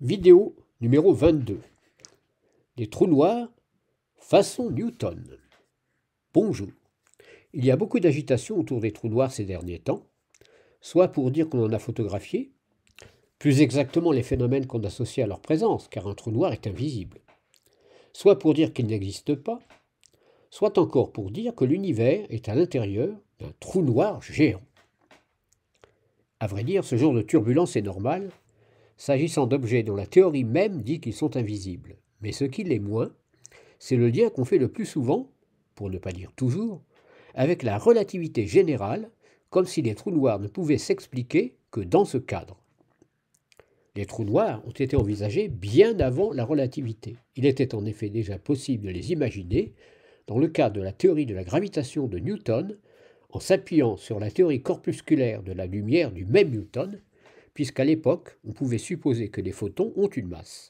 Vidéo numéro 22. Les trous noirs façon Newton. Bonjour. Il y a beaucoup d'agitation autour des trous noirs ces derniers temps, soit pour dire qu'on en a photographié, plus exactement les phénomènes qu'on associe à leur présence, car un trou noir est invisible, soit pour dire qu'il n'existe pas, soit encore pour dire que l'univers est à l'intérieur d'un trou noir géant. À vrai dire, ce genre de turbulence est normal s'agissant d'objets dont la théorie même dit qu'ils sont invisibles. Mais ce qui l'est moins, c'est le lien qu'on fait le plus souvent, pour ne pas dire toujours, avec la relativité générale, comme si les trous noirs ne pouvaient s'expliquer que dans ce cadre. Les trous noirs ont été envisagés bien avant la relativité. Il était en effet déjà possible de les imaginer dans le cadre de la théorie de la gravitation de Newton, en s'appuyant sur la théorie corpusculaire de la lumière du même Newton, puisqu'à l'époque, on pouvait supposer que les photons ont une masse.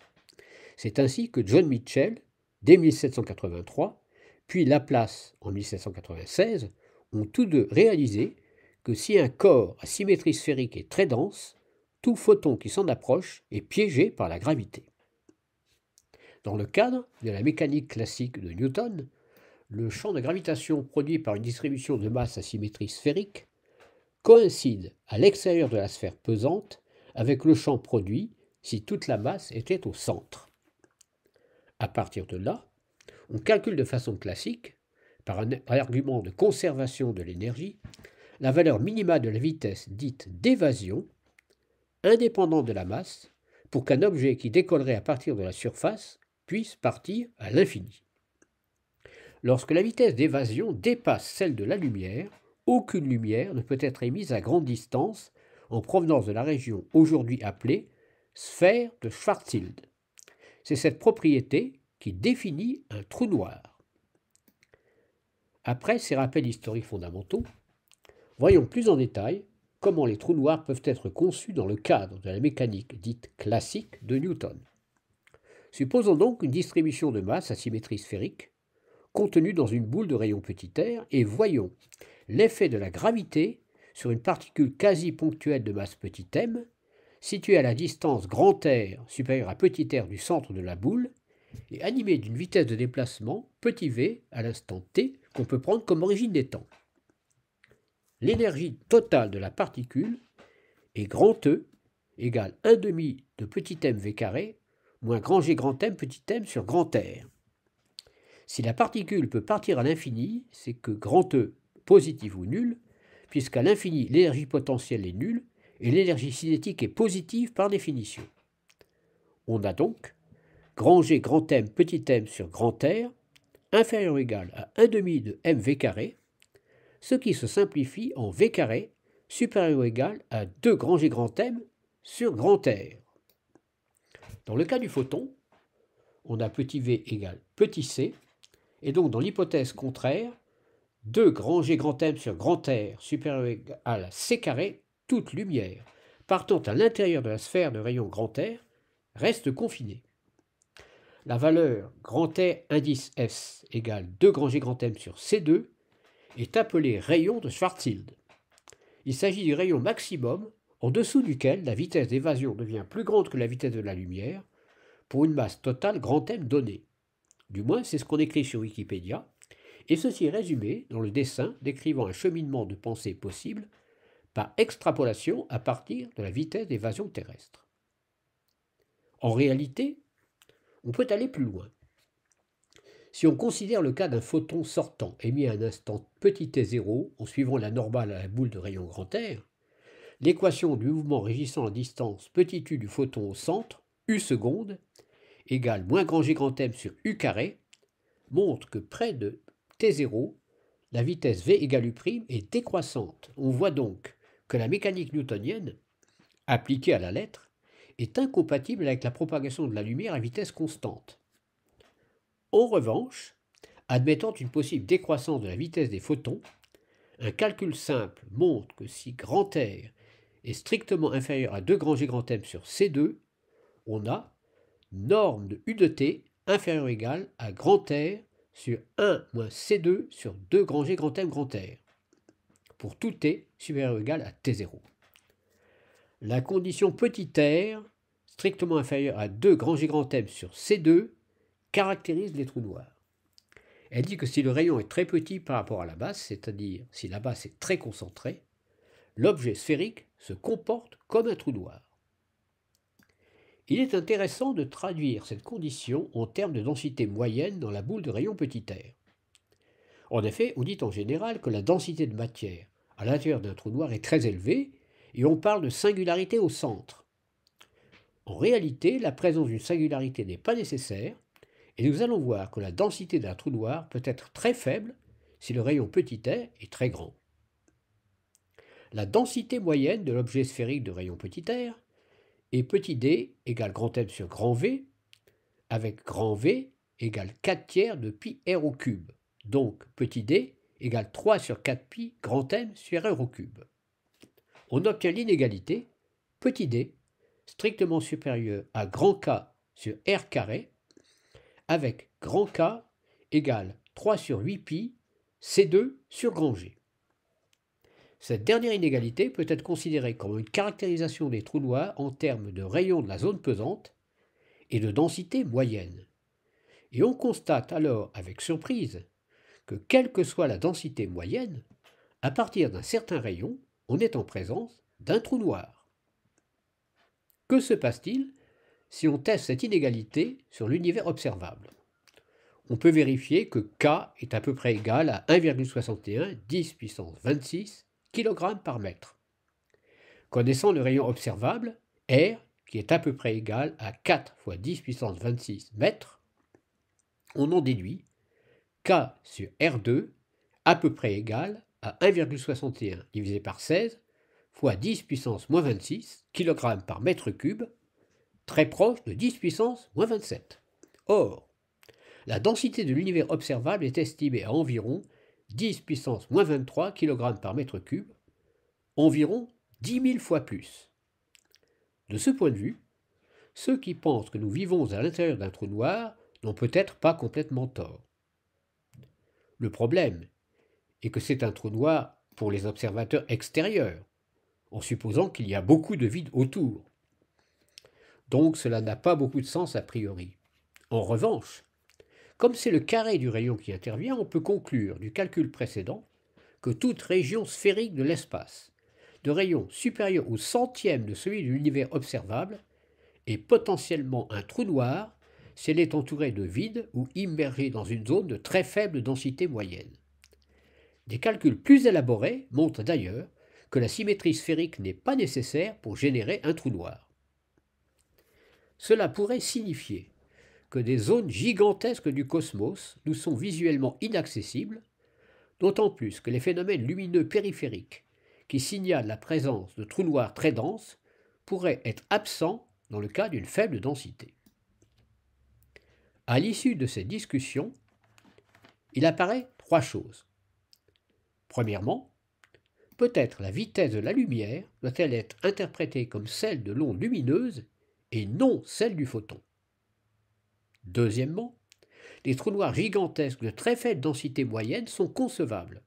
C'est ainsi que John Mitchell, dès 1783, puis Laplace en 1796, ont tous deux réalisé que si un corps à symétrie sphérique est très dense, tout photon qui s'en approche est piégé par la gravité. Dans le cadre de la mécanique classique de Newton, le champ de gravitation produit par une distribution de masse à symétrie sphérique coïncide à l'extérieur de la sphère pesante avec le champ produit si toute la masse était au centre. À partir de là, on calcule de façon classique, par un argument de conservation de l'énergie, la valeur minima de la vitesse dite d'évasion, indépendante de la masse, pour qu'un objet qui décollerait à partir de la surface puisse partir à l'infini. Lorsque la vitesse d'évasion dépasse celle de la lumière, aucune lumière ne peut être émise à grande distance en provenance de la région aujourd'hui appelée sphère de Schwarzschild. C'est cette propriété qui définit un trou noir. Après ces rappels historiques fondamentaux, voyons plus en détail comment les trous noirs peuvent être conçus dans le cadre de la mécanique dite classique de Newton. Supposons donc une distribution de masse à symétrie sphérique contenue dans une boule de rayon petit r et voyons l'effet de la gravité sur une particule quasi ponctuelle de masse petit m, située à la distance grand R supérieure à petit r du centre de la boule, et animée d'une vitesse de déplacement petit v à l'instant t qu'on peut prendre comme origine des temps. L'énergie totale de la particule est grand E égale 1 demi de petit m v carré moins grand g grand m petit m sur grand r. Si la particule peut partir à l'infini, c'est que grand E positive ou nulle, puisqu'à l'infini, l'énergie potentielle est nulle et l'énergie cinétique est positive par définition. On a donc grand G, grand M, petit m sur grand R, inférieur ou égal à 1 demi de mv carré, ce qui se simplifie en v carré supérieur ou égal à 2 grand G grand M sur grand R. Dans le cas du photon, on a petit v égale petit c, et donc dans l'hypothèse contraire, 2 G grand M sur grand R supérieur à C carré, toute lumière partant à l'intérieur de la sphère de rayon grand R reste confinée. La valeur grand R indice S égale 2 grand G grand M sur C2 est appelée rayon de Schwarzschild. Il s'agit du rayon maximum en dessous duquel la vitesse d'évasion devient plus grande que la vitesse de la lumière pour une masse totale grand M donnée. Du moins, c'est ce qu'on écrit sur Wikipédia, et ceci est résumé dans le dessin décrivant un cheminement de pensée possible par extrapolation à partir de la vitesse d'évasion terrestre. En réalité, on peut aller plus loin. Si on considère le cas d'un photon sortant émis à un instant petit t0 en suivant la normale à la boule de rayon grand R, l'équation du mouvement régissant la distance petit u du photon au centre, u seconde, égale moins grand g grand m sur u carré, montre que près de t0, la vitesse v égale u' est décroissante. On voit donc que la mécanique newtonienne, appliquée à la lettre, est incompatible avec la propagation de la lumière à vitesse constante. En revanche, admettant une possible décroissance de la vitesse des photons, un calcul simple montre que si grand R est strictement inférieur à 2 grand G grand M sur C2, on a norme de U de T inférieur ou égale à grand R sur 1 moins C2 sur 2 grand G grand M grand R, pour tout T supérieur ou égal à T0. La condition petit r, strictement inférieure à 2 grand G grand M sur C2, caractérise les trous noirs. Elle dit que si le rayon est très petit par rapport à la base, c'est-à-dire si la base est très concentrée, l'objet sphérique se comporte comme un trou noir. Il est intéressant de traduire cette condition en termes de densité moyenne dans la boule de rayon petit r. En effet, on dit en général que la densité de matière à l'intérieur d'un trou noir est très élevée et on parle de singularité au centre. En réalité, la présence d'une singularité n'est pas nécessaire et nous allons voir que la densité d'un trou noir peut être très faible si le rayon petit r est très grand. La densité moyenne de l'objet sphérique de rayon petit r et petit d égale grand M sur grand V, avec grand V égale 4 tiers de pi r au cube. Donc petit d égale 3 sur 4 pi grand M sur r au cube. On obtient l'inégalité petit d strictement supérieur à grand K sur r carré avec grand K égale 3 sur 8 pi C2 sur grand G. Cette dernière inégalité peut être considérée comme une caractérisation des trous noirs en termes de rayon de la zone pesante et de densité moyenne. Et on constate alors avec surprise que quelle que soit la densité moyenne, à partir d'un certain rayon, on est en présence d'un trou noir. Que se passe-t-il si on teste cette inégalité sur l'univers observable on peut vérifier que K est à peu près égal à 1,61 10 puissance 26 kg par mètre. Connaissant le rayon observable, R, qui est à peu près égal à 4 fois 10 puissance 26 mètres, on en déduit K sur R2 à peu près égal à 1,61 divisé par 16 fois 10 puissance moins 26 kg par mètre cube, très proche de 10 puissance moins 27. Or, la densité de l'univers observable est estimée à environ 10 puissance moins 23 kg par mètre cube, environ 10 000 fois plus. De ce point de vue, ceux qui pensent que nous vivons à l'intérieur d'un trou noir n'ont peut-être pas complètement tort. Le problème est que c'est un trou noir pour les observateurs extérieurs, en supposant qu'il y a beaucoup de vide autour. Donc cela n'a pas beaucoup de sens a priori. En revanche, comme c'est le carré du rayon qui intervient, on peut conclure du calcul précédent que toute région sphérique de l'espace, de rayon supérieur au centième de celui de l'univers observable, est potentiellement un trou noir si elle est entourée de vide ou immergée dans une zone de très faible densité moyenne. Des calculs plus élaborés montrent d'ailleurs que la symétrie sphérique n'est pas nécessaire pour générer un trou noir. Cela pourrait signifier que des zones gigantesques du cosmos nous sont visuellement inaccessibles, d'autant plus que les phénomènes lumineux périphériques qui signalent la présence de trous noirs très denses pourraient être absents dans le cas d'une faible densité. À l'issue de cette discussion, il apparaît trois choses. Premièrement, peut-être la vitesse de la lumière doit-elle être interprétée comme celle de l'onde lumineuse et non celle du photon. Deuxièmement, les trous noirs gigantesques de très faible densité moyenne sont concevables.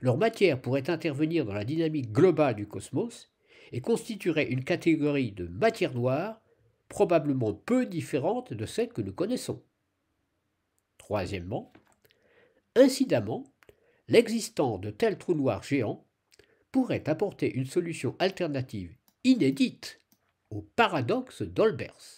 Leur matière pourrait intervenir dans la dynamique globale du cosmos et constituerait une catégorie de matière noire probablement peu différente de celle que nous connaissons. Troisièmement, incidemment, l'existence de tels trous noirs géants pourrait apporter une solution alternative inédite au paradoxe d'Olbers.